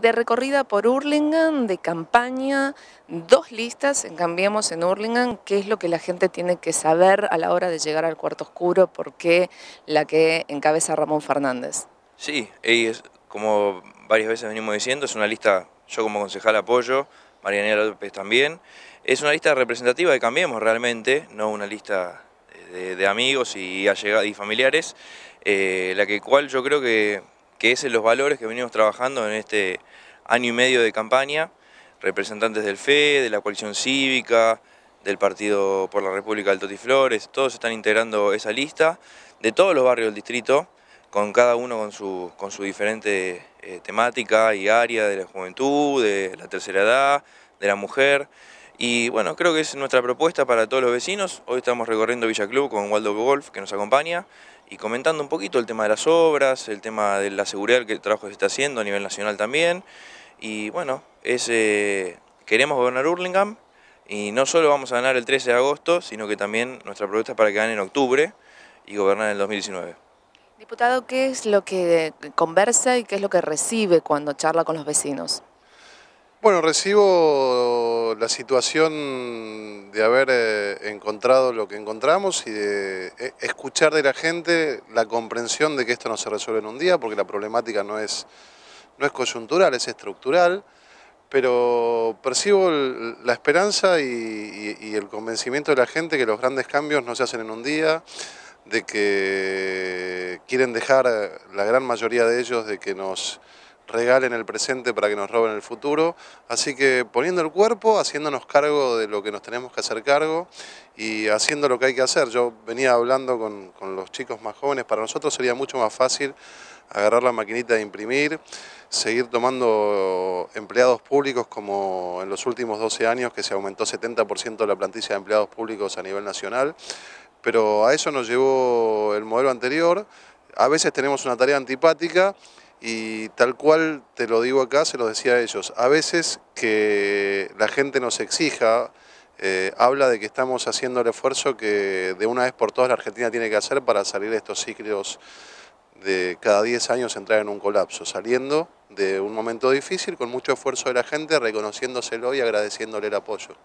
De recorrida por Hurlingham, de campaña, dos listas en Cambiemos en Hurlingham, qué es lo que la gente tiene que saber a la hora de llegar al cuarto oscuro, por qué la que encabeza Ramón Fernández. Sí, y como varias veces venimos diciendo, es una lista, yo como concejal apoyo, Marianela López también, es una lista representativa de Cambiemos realmente, no una lista de, amigos y, y familiares, eh, la que cual yo creo que que es en los valores que venimos trabajando en este año y medio de campaña, representantes del FE, de la coalición cívica, del Partido por la República del Totiflores, todos están integrando esa lista, de todos los barrios del distrito, con cada uno con su, con su diferente eh, temática y área de la juventud, de la tercera edad, de la mujer. Y bueno, creo que es nuestra propuesta para todos los vecinos. Hoy estamos recorriendo Villa Club con Waldo Golf, que nos acompaña, y comentando un poquito el tema de las obras, el tema de la seguridad, que el trabajo que se está haciendo a nivel nacional también. Y bueno, eh, queremos gobernar Hurlingham y no solo vamos a ganar el 13 de agosto, sino que también nuestra propuesta es para que gane en octubre y gobernar en el 2019. Diputado, ¿qué es lo que conversa y qué es lo que recibe cuando charla con los vecinos? Bueno, recibo la situación de haber eh, encontrado lo que encontramos y de eh, escuchar de la gente la comprensión de que esto no se resuelve en un día, porque la problemática no es, no es coyuntural, es estructural, pero percibo la esperanza y el convencimiento de la gente que los grandes cambios no se hacen en un día, de que quieren dejar la gran mayoría de ellos de que nos regalen el presente para que nos roben el futuro. Así que poniendo el cuerpo, haciéndonos cargo de lo que nos tenemos que hacer cargo y haciendo lo que hay que hacer. Yo venía hablando con, los chicos más jóvenes, para nosotros sería mucho más fácil agarrar la maquinita de imprimir, seguir tomando empleados públicos como en los últimos 12 años que se aumentó 70% la plantilla de empleados públicos a nivel nacional, pero a eso nos llevó el modelo anterior. A veces tenemos una tarea antipática y tal cual te lo digo acá, se lo decía a ellos. A veces que la gente nos exija, eh, habla de que estamos haciendo el esfuerzo que de una vez por todas la Argentina tiene que hacer para salir de estos ciclos de cada 10 años entrar en un colapso, saliendo de un momento difícil con mucho esfuerzo de la gente, reconociéndoselo y agradeciéndole el apoyo.